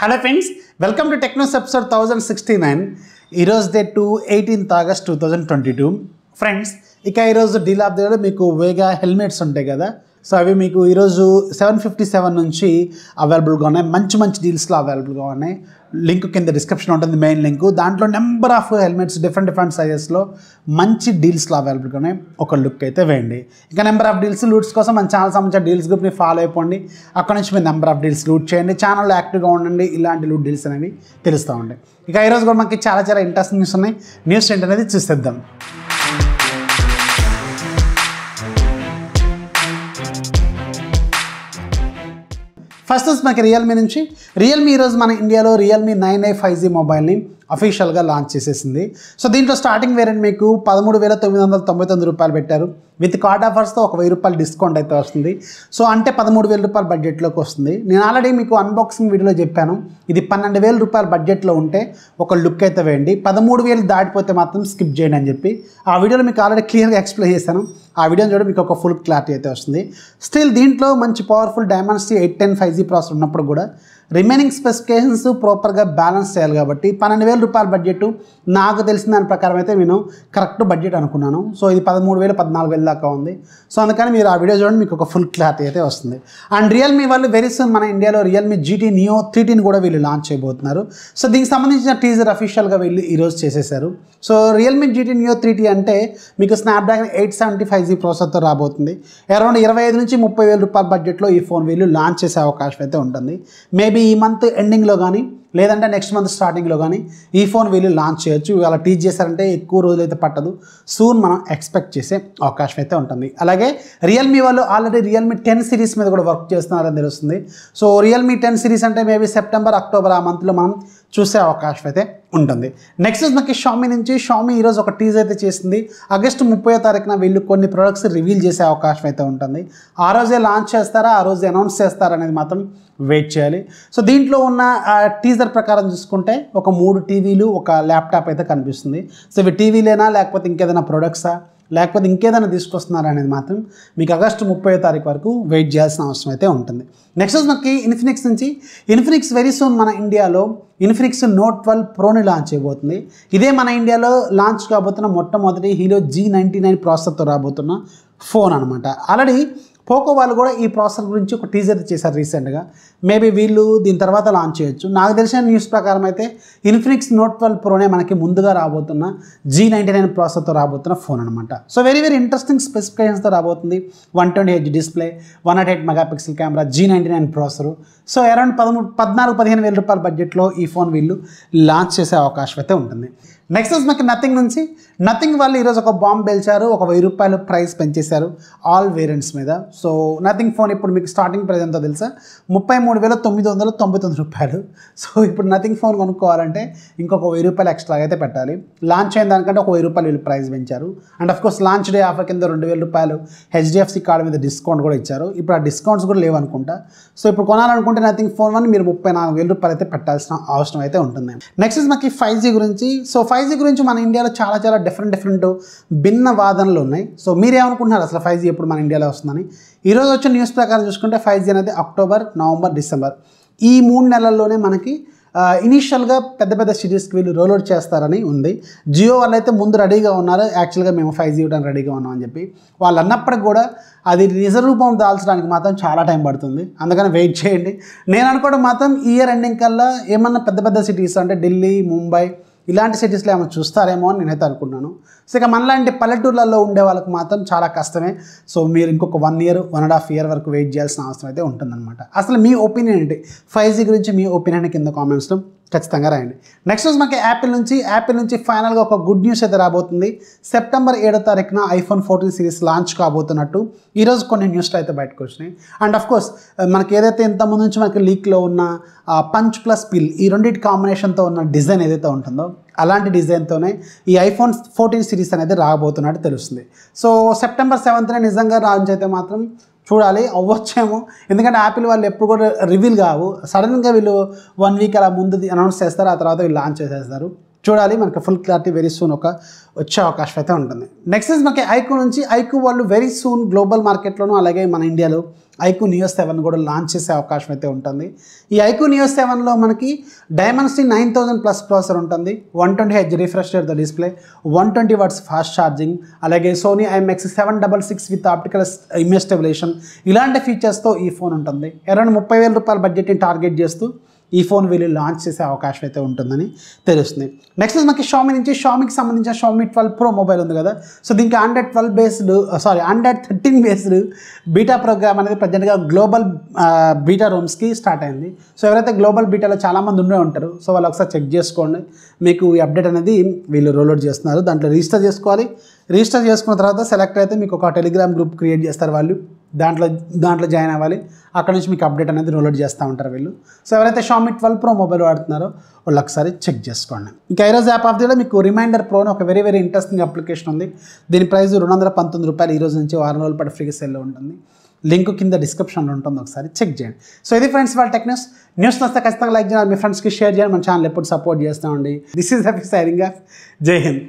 hello friends welcome to Technos episode thousand sixty nine ఈరోజు day two eighteenth August two thousand twenty two friends ఇక ఈరోజు deal of దగ్గర మీకు వేగా helmets ఉంటాయి కదా సో అవి మీకు ఈరోజు సెవెన్ ఫిఫ్టీ సెవెన్ నుంచి అవైలబుల్గా ఉన్నాయి మంచి మంచి డీల్స్లో అవైలబుల్గా ఉన్నాయి లింక్ కింద డిస్క్రిప్షన్ ఉంటుంది మెయిన్ లింకు దాంట్లో number of helmets different different సైజెస్లో మంచి డీల్స్లో అవైలబుల్గా ఉన్నాయి ఒక లుక్ అయితే వేయండి ఇంకా నెంబర్ ఆఫ్ డీల్స్ లూట్స్ కోసం మన ఛానల్ సంబంధించిన డీల్స్ గ్రూప్ని ఫాలో అయిపోండి అక్కడ నుంచి మీరు నెంబర్ ఆఫ్ డీల్స్ లూట్ చేయండి ఛానల్లో యాక్టివ్గా ఉండండి ఇలాంటి లూట్ డీల్స్ అనేవి తెలుస్తూ ఉండే ఇక ఈరోజు కూడా మనకి చాలా చాలా ఇంట్రెస్టింగ్ న్యూస్ ఉన్నాయి న్యూస్ ఏంటనేది చూసేద్దాం ఫస్ట్ వచ్చి మనకి రియల్మీ నుంచి రియల్మీ ఈరోజు మన ఇండియాలో Realme nine i five G మొబైల్ని అఫీషియల్గా లాంచ్ చేసేసింది సో దీంట్లో స్టార్టింగ్ వేరియంట్ మీకు పదమూడు వేల తొమ్మిది వందల తొంభై తొమ్మిది రూపాయలు పెట్టారు విత్ కార్డ్ ఆఫర్స్తో ఒక వెయ్యి రూపాయలు డిస్కౌంట్ అయితే వస్తుంది సో అంటే పదమూడు వేల రూపాయల బడ్జెట్లోకి వస్తుంది నేను ఆల్రెడీ మీకు అన్బాక్సింగ్ వీడియోలో చెప్పాను ఇది పన్నెండు వేల రూపాయల బడ్జెట్లో ఉంటే ఒక లుక్ అయితే వేయండి పదమూడు వేలు దాటిపోతే మాత్రం స్కిప్ చేయండి అని చెప్పి ఆ వీడియోలో మీకు ఆల్రెడీ క్లియర్గా ఎక్స్ప్లెయిన్ చేశాను ఆ వీడియోని చూడండి మీకు ఒక ఫుల్ క్లారిటీ అయితే వస్తుంది స్టిల్ దీంట్లో మంచి powerful Dimensity eight ten five G process ఉన్నప్పుడు కూడా రిమైనింగ్ స్పెసిఫికేషన్స్ ప్రాపర్గా బ్యాలెన్స్ చేయాలి కాబట్టి పన్నెండు వేల రూపాయల బడ్జెట్ నాకు తెలిసిన దాని ప్రకారం అయితే నేను కరెక్ట్ బడ్జెట్ అనుకున్నాను సో ఇది పదమూడు వేలు పద్నాలుగు వేలు దాకా ఉంది సో అందుకని మీరు ఆ వీడియో చూడండి మీకు ఒక ఫుల్ క్లారిటీ అయితే వస్తుంది అండ్ రియల్మీ వాళ్ళు వెరీ సూన్ మన ఇండియాలో రియల్మీ జీటీ నియో త్రీటీని కూడా వీళ్ళు లాంచ్ చేయబోతున్నారు సో దీనికి సంబంధించిన టీజర్ అఫీషియల్గా వీళ్ళు ఈరోజు చేసేసారు so Realme GT Neo three T అంటే మీకు Snapdragon eight seventy five G ప్రాసెసర్తో రాబోతుంది అరౌండ్ ఇరవై ఐదు నుంచి ముప్పై వేల రూపాయల బడ్జెట్లో ఈ ఫోన్ వీళ్ళు లాంచ్ చేసే అవకాశం అయితే ఉంటుంది మేబీ మేబీ ఈ మంత్ ఎండింగ్లో కానీ లేదంటే నెక్స్ట్ మంత్ స్టార్టింగ్లో కానీ ఈ ఫోన్ వీళ్ళు లాంచ్ చేయొచ్చు అలా టీచ్ చేశారంటే ఎక్కువ రోజులు అయితే పట్టదు సూన్ మనం ఎక్స్పెక్ట్ చేసే అవకాశం అయితే ఉంటుంది అలాగే రియల్మీ వాళ్ళు ఆల్రెడీ రియల్మీ టెన్ సిరీస్ మీద కూడా వర్క్ చేస్తున్నారని తెలుస్తుంది సో రియల్మీ టెన్ సిరీస్ అంటే మేబీ సెప్టెంబర్ అక్టోబర్ ఆ మంత్లో మనం చూసే అవకాశం అయితే ఉంటుంది నెక్స్ట్ నాకు షామీ నుంచి షామీ ఈరోజు ఒక టీజ్ అయితే చేసింది ఆగస్టు ముప్పై తారీఖున వీళ్ళు కొన్ని ప్రొడక్ట్స్ రివీల్ చేసే అవకాశం అయితే ఉంటుంది ఆ రోజే లాంచ్ చేస్తారా ఆ రోజే అనౌన్స్ చేస్తారా అనేది మాత్రం వెయిట్ చేయాలి సో దీంట్లో ఉన్న టీజర్ ప్రకారం చూసుకుంటే ఒక మూడు టీవీలు ఒక ల్యాప్టాప్ అయితే కనిపిస్తుంది సో ఇవి టీవీలేనా లేకపోతే ఇంకేదైనా ప్రొడక్ట్సా లేకపోతే ఇంకేదైనా తీసుకొస్తున్నారా అనేది మాత్రం మీకు ఆగస్టు ముప్పై తారీఖు వరకు వెయిట్ చేయాల్సిన అవసరం అయితే ఉంటుంది నెక్స్ట్ మనకి ఇన్ఫినిక్స్ నుంచి ఇన్ఫినిక్స్ వెరీ సూన్ మన ఇండియాలో ఇన్ఫినిక్స్ నోట్ ట్వెల్వ్ ప్రోని లాంచ్ అయిపోతుంది ఇదే మన ఇండియాలో లాంచ్ కాబోతున్న మొట్టమొదటి హీరో జీ నైంటీ నైన్ ప్రాసెసర్తో రాబోతున్న ఫోన్ అనమాట ఆల్రెడీ పోకో వాళ్ళు కూడా ఈ ప్రాసెసర్ గురించి ఒక టీజర్ చేశారు రీసెంట్గా మేబీ వీళ్ళు దీని తర్వాత లాంచ్ చేయొచ్చు నాకు తెలిసిన న్యూస్ ప్రకారం అయితే ఇన్ఫినిక్స్ నోట్ ట్వెల్వ్ ప్రోనే మనకి ముందుగా రాబోతున్న జీ నైంటీ నైన్ ప్రాసెస్తో రాబోతున్న ఫోన్ అనమాట సో వెరీ వెరీ ఇంట్రెస్టింగ్ స్పెసిఫికేషన్స్తో రాబోతుంది one twenty H display one nought eight megapixel camera G ninety nine processor so around పదమూడు పద్నాలుగు పదిహేను వేల రూపాయల బడ్జెట్లో ఈ ఫోన్ వీళ్ళు లాంచ్ చేసే అవకాశం అయితే ఉంటుంది నెక్స్ట్ ఇస్ మనకి నథింగ్ నుంచి నథింగ్ వాళ్ళు ఈరోజు ఒక బాంబు పెంచారు ఒక వెయ్యి రూపాయలు ప్రైస్ పెంచేశారు ఆల్ వేరియంట్స్ మీద సో నథింగ్ ఫోన్ ఇప్పుడు మీకు స్టార్టింగ్ ప్రైస్ ఎంతో తెలుసా ముప్పై మూడు వేల తొమ్మిది వందల తొంభై తొమ్మిది రూపాయలు సో ఇప్పుడు నథింగ్ ఫోన్ కొనుక్కోవాలంటే ఇంకొక వెయ్యి రూపాయలు ఎక్స్ట్రా అయితే పెట్టాలి లాంచ్ అయిన దానికంటే ఒక వెయ్యి రూపాయలు వీళ్ళు ప్రైస్ పెంచారు and of course launch day offer కింద రెండు వేల రూపాయలు హెచ్డిఎఫ్సి కార్డు మీద డిస్కౌంట్ కూడా ఇచ్చారు ఇప్పుడు ఆ డిస్కౌంట్స్ కూడా లేవనుకుంటా సో ఇప్పుడు కొనాలనుకుంటే నథింగ్ ఫోన్ అని మీరు ముప్పై నాలుగు వేల రూపాయలు అయితే పెట్టాల్సిన అవసరం అయితే ఉంటుంది నెక్స్ట్ మనకి ఫైవ్ జీ గురించి సో ఫైవ్ ఫైవ్ జీ గురించి మన ఇండియాలో చాలా చాలా డిఫరెంట్ డిఫరెంట్ భిన్న వాదనలు ఉన్నాయి సో మీరేమనుకుంటున్నారు అసలు ఫైవ్ జీ ఎప్పుడు మన ఇండియాలో వస్తుందని ఈరోజు వచ్చిన న్యూస్ ప్రకారం చూసుకుంటే ఫైవ్ జీ అనేది అక్టోబర్ నవంబర్ డిసెంబర్ ఈ మూడు నెలల్లోనే మనకి ఇనీషియల్గా పెద్ద పెద్ద సిటీస్కి వీళ్ళు అవుట్ చేస్తారని ఉంది జియో వాళ్ళు అయితే ముందు రెడీగా ఉన్నారు యాక్చువల్గా మేము ఫైవ్ జీ ఇవ్వడానికి రెడీగా ఉన్నాం అని చెప్పి వాళ్ళు అన్నప్పటికి కూడా అది నిజరూపం రూపం దాల్చడానికి మాత్రం చాలా టైం పడుతుంది అందుకని వెయిట్ చేయండి నేను అనుకోవడం మాత్రం ఇయర్ ఎండింగ్ కల్లా ఏమన్నా పెద్ద పెద్ద సిటీస్ అంటే ఢిల్లీ ముంబై ఇలాంటి సిటీస్లో ఏమైనా చూస్తారేమో అని నేనైతే అనుకున్నాను సో ఇక మనలాంటి పల్లెటూర్లలో ఉండే వాళ్ళకి మాత్రం చాలా కష్టమే సో మీరు ఇంకొక one year one and half year వరకు వెయిట్ చేయాల్సిన అవసరం అయితే ఉంటుందన్నమాట అసలు మీ ఒపీనియన్ ఏంటి ఫైవ్ జీ గురించి మీ ఒపీనియన్ కింద కామెంట్స్లో ఖచ్చితంగా రాయండి నెక్స్ట్ రోజు మనకి యాపిల్ నుంచి యాపిల్ నుంచి ఫైనల్గా ఒక గుడ్ న్యూస్ అయితే రాబోతుంది సెప్టెంబర్ ఏడో తారీఖున ఐఫోన్ ఫోర్టీన్ సిరీస్ లాంచ్ కాబోతున్నట్టు ఈరోజు కొన్ని న్యూస్లు అయితే బయటకు వచ్చినాయి అండ్ అఫ్ కోర్స్ మనకి ఏదైతే ఇంతకుముందు నుంచి మనకి లీక్లో ఉన్న పంచ్ ప్లస్ పిల్ ఈ రెండింటి కాంబినేషన్తో ఉన్న డిజైన్ ఏదైతే ఉంటుందో అలాంటి డిజైన్తోనే ఈ ఐఫోన్ ఫోర్టీన్ సిరీస్ అనేది రాబోతున్నట్టు తెలుస్తుంది సో సెప్టెంబర్ సెవెంత్నే నిజంగా లాంచ్ అయితే మాత్రం చూడాలి అవ్వచ్చేమో ఎందుకంటే యాపిల్ వాళ్ళు ఎప్పుడు కూడా రివీల్ కావు సడన్గా వీళ్ళు వన్ వీక్ అలా ముందు అనౌన్స్ చేస్తారు ఆ తర్వాత వీళ్ళు లాంచ్ చేసేస్తారు చూడాలి మనకి ఫుల్ క్లారిటీ వెరీ సూన్ ఒక వచ్చే అవకాశం అయితే ఉంటుంది నెక్స్ట్ ఇస్ మనకి ఐకు నుంచి ఐకు వాళ్ళు వెరీ సూన్ గ్లోబల్ మార్కెట్లోనూ అలాగే మన ఇండియాలో ఐకు నియో సెవెన్ కూడా లాంచ్ చేసే అవకాశం అయితే ఉంటుంది ఈ ఐకు నియో సెవెన్లో మనకి Dimensity nine thousand plus processor ఉంటుంది వన్ ట్వంటీ హెచ్ refresh the display one twenty watts fast charging అలాగే Sony IMX seven double six with optical image stabilization ఇలాంటి ఫీచర్స్తో ఈ ఫోన్ ఉంటుంది అరౌండ్ ముప్పై వేల రూపాయల బడ్జెట్ని టార్గెట్ చేస్తూ ఈ ఫోన్ వీళ్ళు లాంచ్ చేసే అవకాశం అయితే ఉంటుందని తెలుస్తుంది నెక్స్ట్ మనకి షామీ నుంచి షామీకి సంబంధించిన షామీ ట్వెల్వ్ ప్రో మొబైల్ ఉంది కదా సో దీనికి Android twelve based sorry Android thirteen based beta program అనేది ప్రజెంట్గా గ్లోబల్ బీటా రూమ్స్కి స్టార్ట్ అయింది సో ఎవరైతే గ్లోబల్ బీటాలో చాలామంది ఉండే ఉంటారు సో వాళ్ళు ఒకసారి చెక్ చేసుకోండి మీకు ఈ అప్డేట్ అనేది వీళ్ళు అవుట్ చేస్తున్నారు దాంట్లో రిజిస్టర్ చేసుకోవాలి రిజిస్టర్ చేసుకున్న తర్వాత సెలెక్ట్ అయితే మీకు ఒక టెలిగ్రామ్ గ్రూప్ క్రియేట్ చేస్తారు వాళ్ళు దాంట్లో దాంట్లో జాయిన్ అవ్వాలి అక్కడ నుంచి మీకు అప్డేట్ అనేది అవుట్ చేస్తూ ఉంటారు వీళ్ళు సో ఎవరైతే షామి ట్వెల్వ్ ప్రో మొబైల్ వాడుతున్నారో వాళ్ళు ఒకసారి చెక్ చేసుకోండి ఇంకా ఈరోజు యాప్ ఆఫ్ దిలో మీకు రిమైండర్ ప్రో ఒక వెరీ వెరీ ఇంట్రెస్టింగ్ అప్లికేషన్ ఉంది దీని ప్రైస్ రెండు వందల పంతొమ్మిది రూపాయలు ఈ రోజు నుంచి వారం రోజుల పాటు ఫ్రీగా సెల్లో ఉంటుంది లింక్ కింద డిస్క్రిప్షన్లో ఉంటుంది ఒకసారి చెక్ చేయండి సో ఇది ఫ్రెండ్స్ వాళ్ళ టెక్నిక్స్ న్యూస్ వస్తే నస్తే ఖచ్చితంగా లైక్ చేయాలి మీ ఫ్రెండ్స్కి షేర్ చేయండి మన ఛానల్ ఎప్పుడు సపోర్ట్ చేస్తామండి this is the signing off Jai Hind